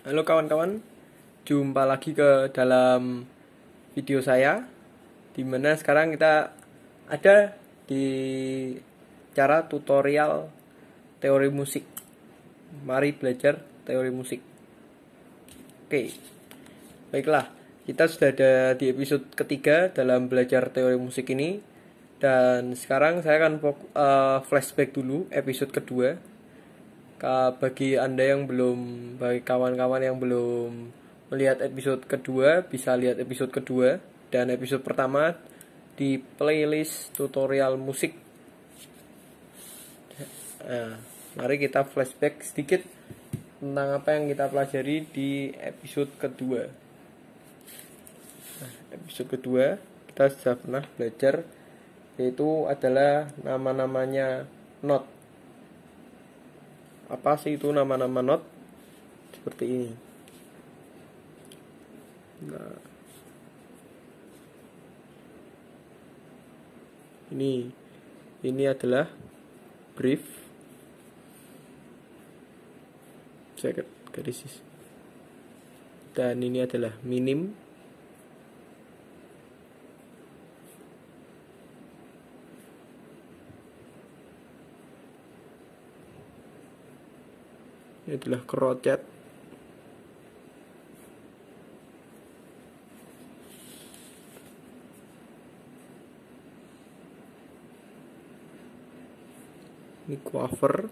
Halo kawan-kawan, jumpa lagi ke dalam video saya Dimana sekarang kita ada di cara tutorial teori musik Mari belajar teori musik Oke, baiklah kita sudah ada di episode ketiga dalam belajar teori musik ini Dan sekarang saya akan uh, flashback dulu episode kedua bagi anda yang belum bagi kawan-kawan yang belum melihat episode kedua bisa lihat episode kedua dan episode pertama di playlist tutorial musik nah, mari kita flashback sedikit tentang apa yang kita pelajari di episode kedua nah, episode kedua kita sudah pernah belajar yaitu adalah nama-namanya not apa sih itu nama-nama not seperti ini nah ini ini adalah brief saya garis dan ini adalah minim ini adalah kerocet ini cover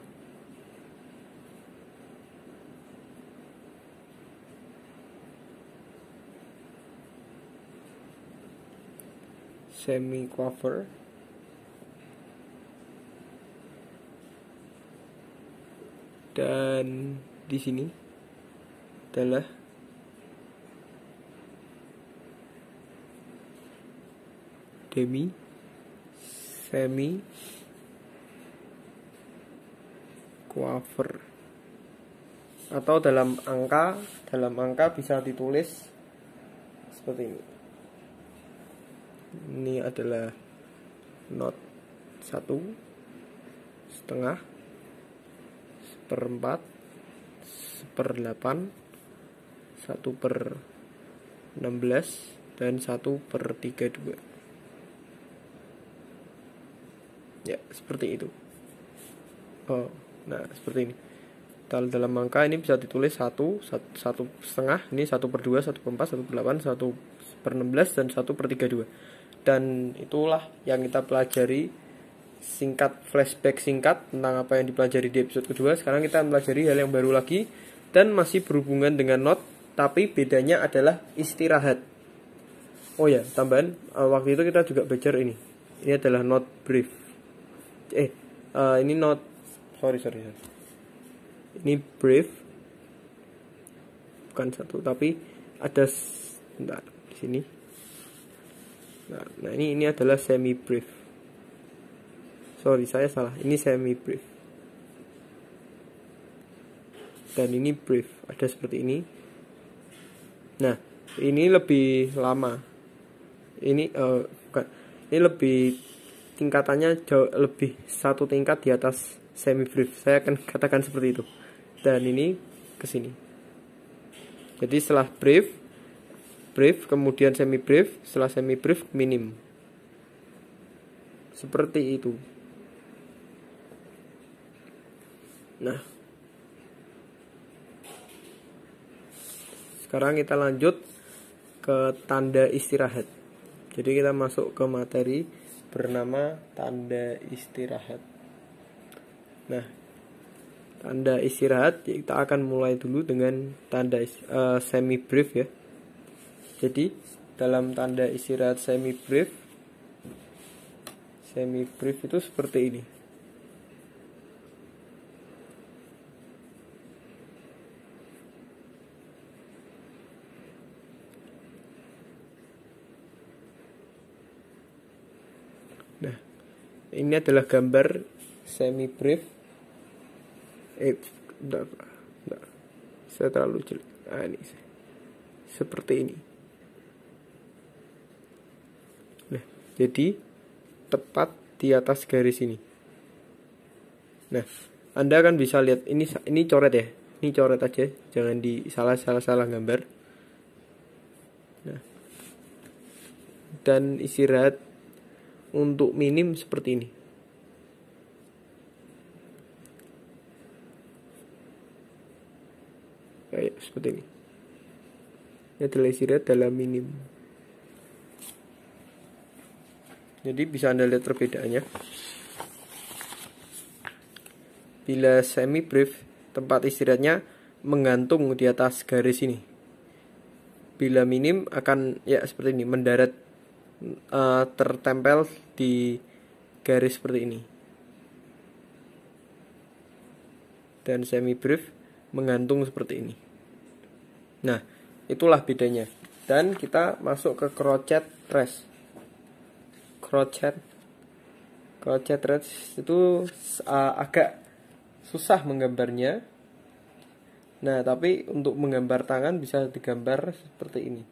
semi cover dan di sini adalah demi semi quaver atau dalam angka dalam angka bisa ditulis seperti ini ini adalah not satu setengah per 4 1 per 8 1 per 16 dan 1 per 32 ya seperti itu oh nah seperti ini kalau dalam angka ini bisa ditulis 1, 1, 1 setengah, ini 1 per 2, 1 per 4, 1 per 8, 1 per 16, dan 1 per 32. Dan itulah yang kita pelajari singkat flashback singkat tentang apa yang dipelajari di episode kedua. Sekarang kita mempelajari hal yang baru lagi dan masih berhubungan dengan not, tapi bedanya adalah istirahat. Oh ya, tambahan eh, waktu itu kita juga belajar ini. Ini adalah not brief. Eh, uh, ini not sorry sorry sorry. Ini brief bukan satu tapi ada bentar, di sini. Nah, nah ini ini adalah semi brief sorry saya salah ini semi brief dan ini brief ada seperti ini nah ini lebih lama ini uh, bukan ini lebih tingkatannya jauh lebih satu tingkat di atas semi brief saya akan katakan seperti itu dan ini ke sini jadi setelah brief brief kemudian semi brief setelah semi brief minim seperti itu Nah, sekarang kita lanjut ke tanda istirahat. Jadi kita masuk ke materi bernama tanda istirahat. Nah, tanda istirahat ya, kita akan mulai dulu dengan tanda uh, eh, semi brief ya. Jadi dalam tanda istirahat semi brief semi brief itu seperti ini. Nah, ini adalah gambar semi brief. Eh, enggak, enggak. Saya terlalu jelek. Nah, ini. Seperti ini. Nah, jadi tepat di atas garis ini. Nah, Anda akan bisa lihat ini ini coret ya. Ini coret aja, jangan di salah-salah-salah gambar. Nah. Dan istirahat untuk minim seperti ini. Kayak seperti ini. Ini adalah istirahat dalam minim. Jadi bisa Anda lihat perbedaannya. Bila semi brief, tempat istirahatnya menggantung di atas garis ini. Bila minim akan ya seperti ini mendarat uh, tertempel di garis seperti ini. Dan semi brief menggantung seperti ini. Nah, itulah bedanya. Dan kita masuk ke crochet dress. Crochet crochet dress itu uh, agak susah menggambarnya. Nah, tapi untuk menggambar tangan bisa digambar seperti ini.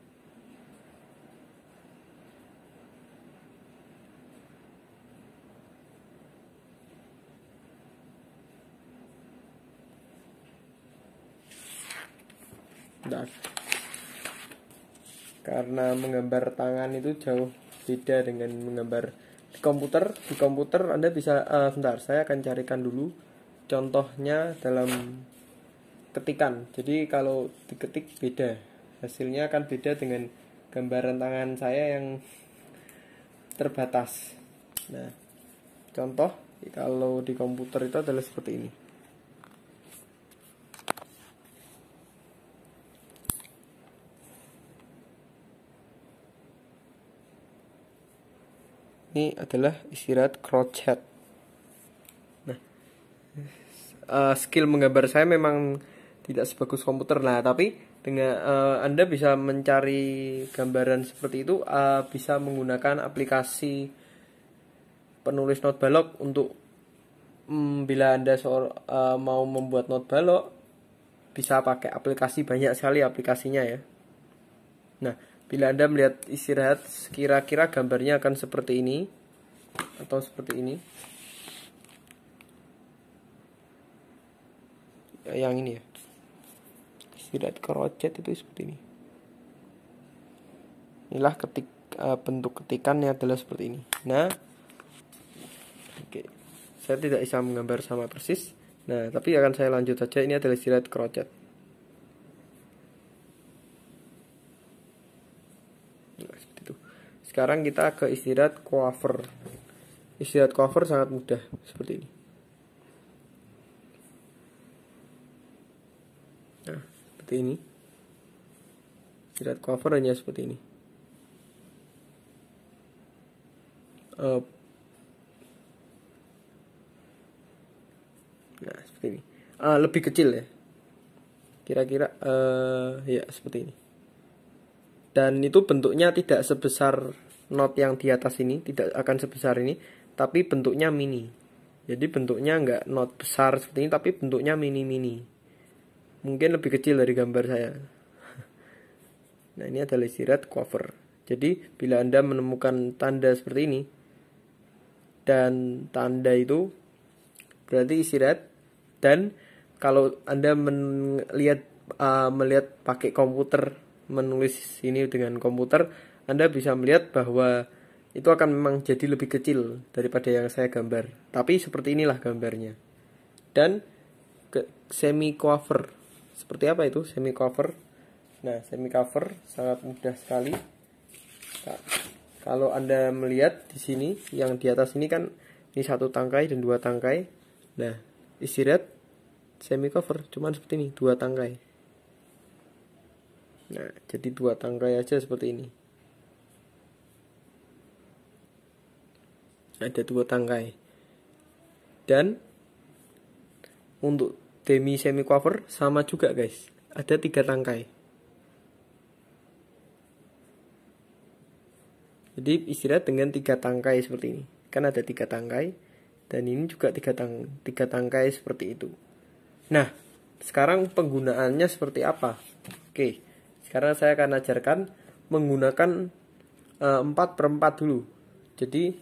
dark karena menggambar tangan itu jauh beda dengan menggambar di komputer di komputer anda bisa uh, eh, sebentar, saya akan carikan dulu contohnya dalam ketikan jadi kalau diketik beda hasilnya akan beda dengan gambaran tangan saya yang terbatas nah contoh kalau di komputer itu adalah seperti ini ini adalah istirahat crochet nah uh, skill menggambar saya memang tidak sebagus komputer lah tapi dengan uh, anda bisa mencari gambaran seperti itu uh, bisa menggunakan aplikasi penulis not balok untuk um, bila anda soal, uh, mau membuat not balok bisa pakai aplikasi banyak sekali aplikasinya ya Nah, bila Anda melihat istirahat, kira-kira gambarnya akan seperti ini atau seperti ini. Ya, yang ini ya. Istirahat kerocet itu seperti ini. Inilah ketik uh, bentuk ketikannya adalah seperti ini. Nah, oke. Okay. Saya tidak bisa menggambar sama persis. Nah, tapi akan saya lanjut saja. Ini adalah istirahat kerocet. sekarang kita ke istirahat cover istirahat cover sangat mudah seperti ini nah seperti ini istirahat cover hanya seperti ini uh, nah seperti ini uh, lebih kecil ya kira-kira uh, ya seperti ini dan itu bentuknya tidak sebesar not yang di atas ini tidak akan sebesar ini tapi bentuknya mini jadi bentuknya nggak not besar seperti ini tapi bentuknya mini mini mungkin lebih kecil dari gambar saya nah ini adalah istirahat cover jadi bila anda menemukan tanda seperti ini dan tanda itu berarti istirahat dan kalau anda melihat uh, melihat pakai komputer menulis ini dengan komputer anda bisa melihat bahwa itu akan memang jadi lebih kecil daripada yang saya gambar. Tapi seperti inilah gambarnya. Dan ke semi cover. Seperti apa itu semi cover? Nah, semi cover sangat mudah sekali. Nah, kalau Anda melihat di sini yang di atas ini kan ini satu tangkai dan dua tangkai. Nah, istirahat semi cover cuman seperti ini, dua tangkai. Nah, jadi dua tangkai aja seperti ini. ada dua tangkai dan untuk demi semi cover sama juga guys ada tiga tangkai jadi istirahat dengan tiga tangkai seperti ini kan ada tiga tangkai dan ini juga tiga tang tiga tangkai seperti itu nah sekarang penggunaannya seperti apa oke sekarang saya akan ajarkan menggunakan eh, empat uh, per 4 dulu jadi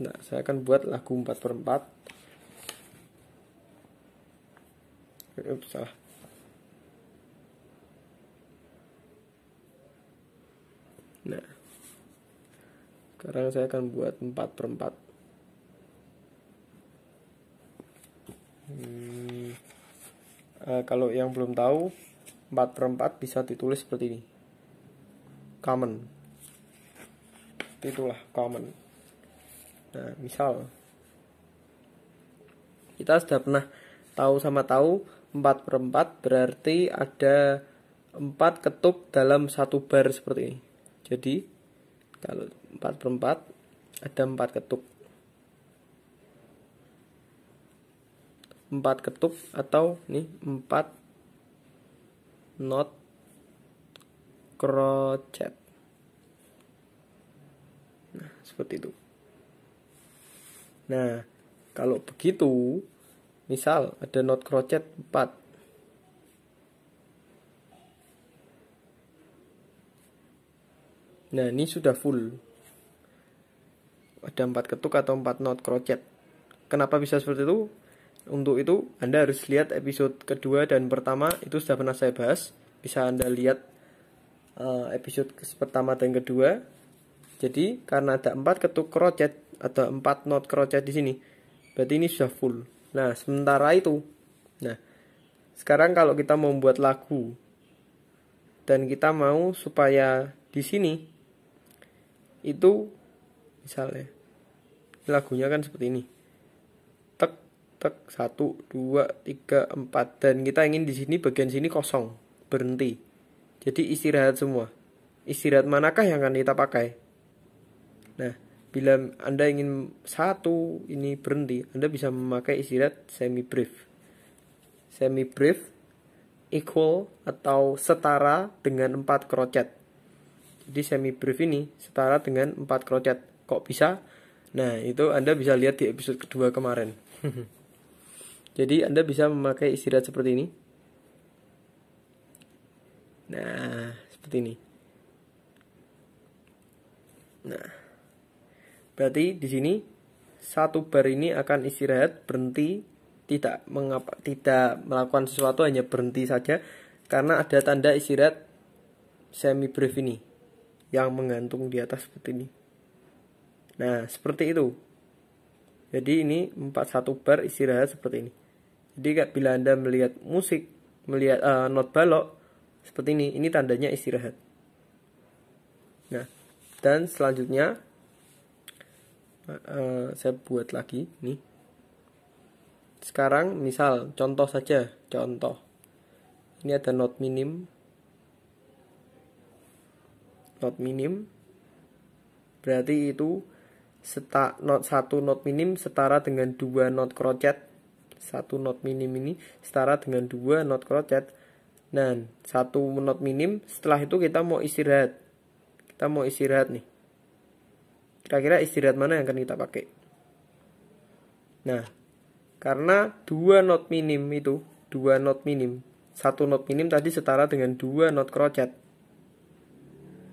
Nah, saya akan buat lagu 4 per 4 eh, Ups, salah Nah Sekarang saya akan buat 4 per 4 hmm, uh, Kalau yang belum tahu 4 per 4 bisa ditulis seperti ini Common Itulah common Nah, misal kita sudah pernah tahu sama tahu 4 per 4 berarti ada 4 ketuk dalam satu bar seperti ini. Jadi kalau 4 per 4 ada 4 ketuk. 4 ketuk atau nih 4 not crochet. Nah, seperti itu. Nah, kalau begitu, misal ada not crochet 4. Nah, ini sudah full. Ada 4 ketuk atau 4 not crochet. Kenapa bisa seperti itu? Untuk itu, Anda harus lihat episode kedua dan pertama, itu sudah pernah saya bahas. Bisa Anda lihat eh, episode pertama dan kedua. Jadi, karena ada 4 ketuk crochet, ada 4 not crochet di sini berarti ini sudah full nah sementara itu nah sekarang kalau kita membuat lagu dan kita mau supaya di sini itu misalnya lagunya kan seperti ini tek tek satu dua tiga empat dan kita ingin di sini bagian sini kosong berhenti jadi istirahat semua istirahat manakah yang akan kita pakai nah Bila Anda ingin satu ini berhenti, Anda bisa memakai istirahat semi brief. Semi brief equal atau setara dengan 4 crochet. Jadi semi brief ini setara dengan 4 crochet. Kok bisa? Nah, itu Anda bisa lihat di episode kedua kemarin. Jadi Anda bisa memakai istirahat seperti ini. Nah, seperti ini. Nah. Berarti di sini satu bar ini akan istirahat, berhenti, tidak mengapa tidak melakukan sesuatu hanya berhenti saja karena ada tanda istirahat semi brief ini yang menggantung di atas seperti ini. Nah, seperti itu. Jadi ini empat satu bar istirahat seperti ini. Jadi bila Anda melihat musik, melihat uh, not balok seperti ini, ini tandanya istirahat. Nah, dan selanjutnya uh, saya buat lagi nih sekarang misal contoh saja contoh ini ada not minim not minim berarti itu seta, not satu not minim setara dengan dua not crochet satu not minim ini setara dengan dua not crochet dan satu not minim setelah itu kita mau istirahat kita mau istirahat nih kira-kira istirahat mana yang akan kita pakai nah karena dua not minim itu dua not minim satu not minim tadi setara dengan dua not crochet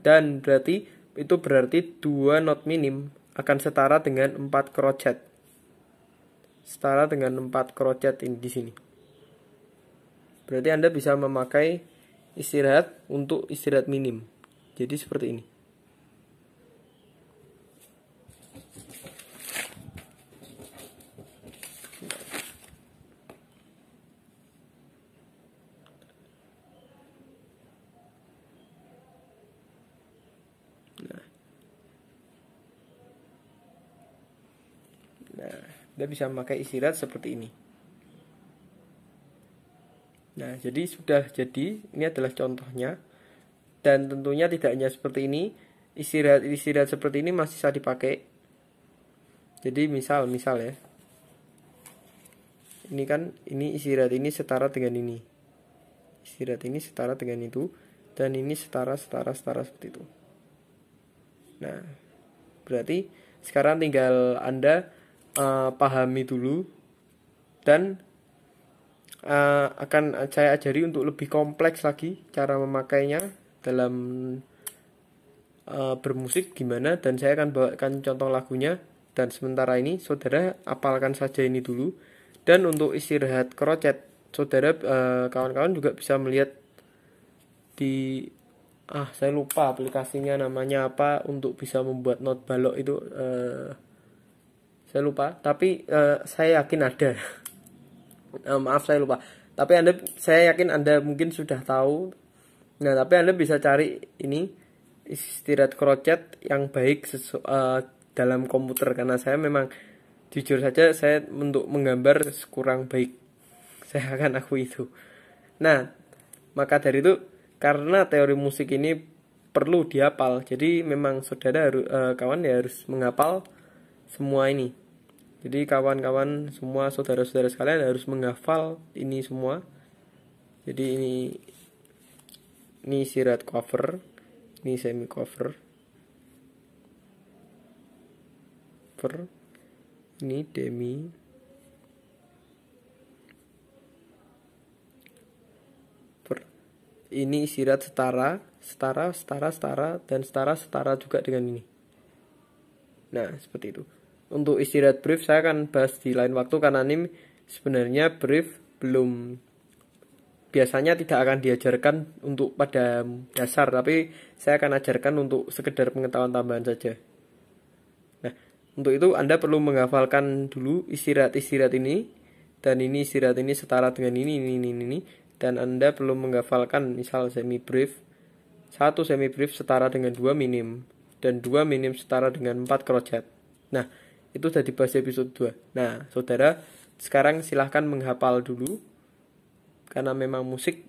dan berarti itu berarti dua not minim akan setara dengan 4 crochet setara dengan 4 crochet ini di sini berarti Anda bisa memakai istirahat untuk istirahat minim jadi seperti ini Nah, kita bisa memakai istirahat seperti ini. Nah, jadi sudah jadi, ini adalah contohnya. Dan tentunya tidak hanya seperti ini, istirahat istirahat seperti ini masih bisa dipakai. Jadi misal misal ya. Ini kan ini istirahat ini setara dengan ini. Istirahat ini setara dengan itu dan ini setara setara setara seperti itu. Nah, berarti sekarang tinggal Anda uh, pahami dulu dan uh, akan saya ajari untuk lebih kompleks lagi cara memakainya dalam uh, bermusik gimana dan saya akan bawakan contoh lagunya dan sementara ini saudara apalkan saja ini dulu dan untuk istirahat crochet saudara kawan-kawan uh, juga bisa melihat di ah saya lupa aplikasinya namanya apa untuk bisa membuat not balok itu uh, saya lupa tapi uh, saya yakin ada uh, maaf saya lupa tapi anda saya yakin anda mungkin sudah tahu nah tapi anda bisa cari ini istirahat crochet yang baik sesu, uh, dalam komputer karena saya memang jujur saja saya untuk menggambar kurang baik saya akan aku itu nah maka dari itu karena teori musik ini perlu dihafal jadi memang saudara uh, kawan ya harus menghafal semua ini jadi kawan-kawan semua saudara-saudara sekalian harus menghafal ini semua. Jadi ini ini sirat cover, ini semi cover. Cover. Ini demi per. Ini sirat setara, setara, setara, setara dan setara setara juga dengan ini. Nah, seperti itu untuk istirahat brief saya akan bahas di lain waktu karena ini sebenarnya brief belum biasanya tidak akan diajarkan untuk pada dasar tapi saya akan ajarkan untuk sekedar pengetahuan tambahan saja. Nah, untuk itu Anda perlu menghafalkan dulu istirahat-istirahat ini dan ini istirahat ini setara dengan ini ini ini ini dan Anda perlu menghafalkan misal semi brief satu semi brief setara dengan dua minim dan dua minim setara dengan empat crochet. Nah, itu sudah dibahas di episode 2. Nah, saudara, sekarang silahkan menghafal dulu. Karena memang musik,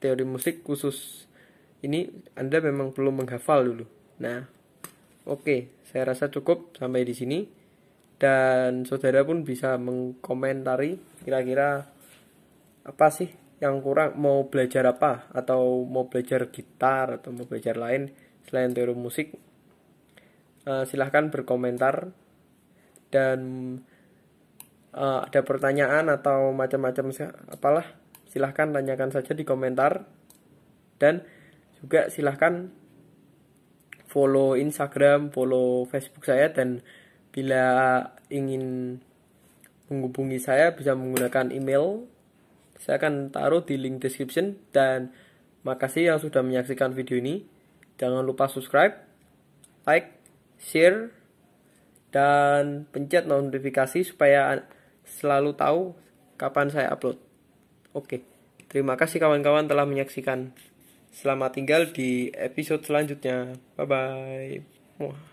teori musik khusus ini Anda memang perlu menghafal dulu. Nah, oke, okay, saya rasa cukup sampai di sini. Dan saudara pun bisa mengkomentari kira-kira apa sih yang kurang mau belajar apa atau mau belajar gitar atau mau belajar lain selain teori musik eh, silahkan berkomentar dan uh, ada pertanyaan atau macam-macam apalah silahkan tanyakan saja di komentar dan juga silahkan follow Instagram, follow Facebook saya dan bila ingin menghubungi saya bisa menggunakan email saya akan taruh di link description dan makasih yang sudah menyaksikan video ini jangan lupa subscribe like share dan pencet notifikasi supaya selalu tahu kapan saya upload. Oke, terima kasih kawan-kawan telah menyaksikan. Selamat tinggal di episode selanjutnya. Bye bye.